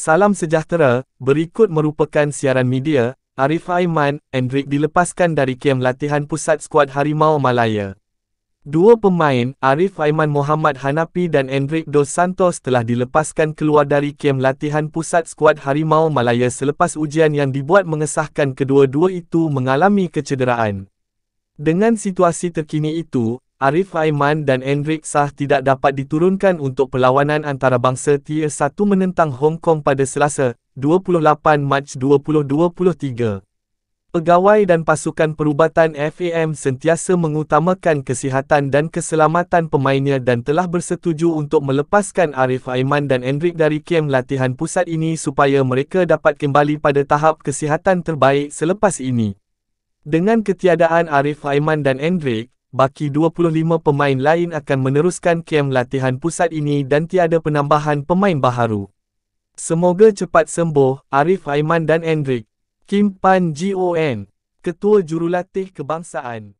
Salam sejahtera, berikut merupakan siaran media, Arif Aiman, Hendrik dilepaskan dari kem latihan pusat skuad Harimau Malaya. Dua pemain, Arif Aiman Muhammad Hanapi dan Hendrik Dos Santos telah dilepaskan keluar dari kem latihan pusat skuad Harimau Malaya selepas ujian yang dibuat mengesahkan kedua-dua itu mengalami kecederaan. Dengan situasi terkini itu, Arif Aiman dan Enric Sah tidak dapat diturunkan untuk perlawanan antarabangsa Tier 1 menentang Hong Kong pada Selasa, 28 Mac 2023. Pegawai dan pasukan perubatan FAM sentiasa mengutamakan kesihatan dan keselamatan pemainnya dan telah bersetuju untuk melepaskan Arif Aiman dan Enric dari kem latihan pusat ini supaya mereka dapat kembali pada tahap kesihatan terbaik selepas ini. Dengan ketiadaan Arif Aiman dan Enric, Baki 25 pemain lain akan meneruskan kem latihan pusat ini dan tiada penambahan pemain baharu. Semoga cepat sembuh, Arif Aiman dan Hendrik. Kim Pan Gon, Ketua Jurulatih Kebangsaan.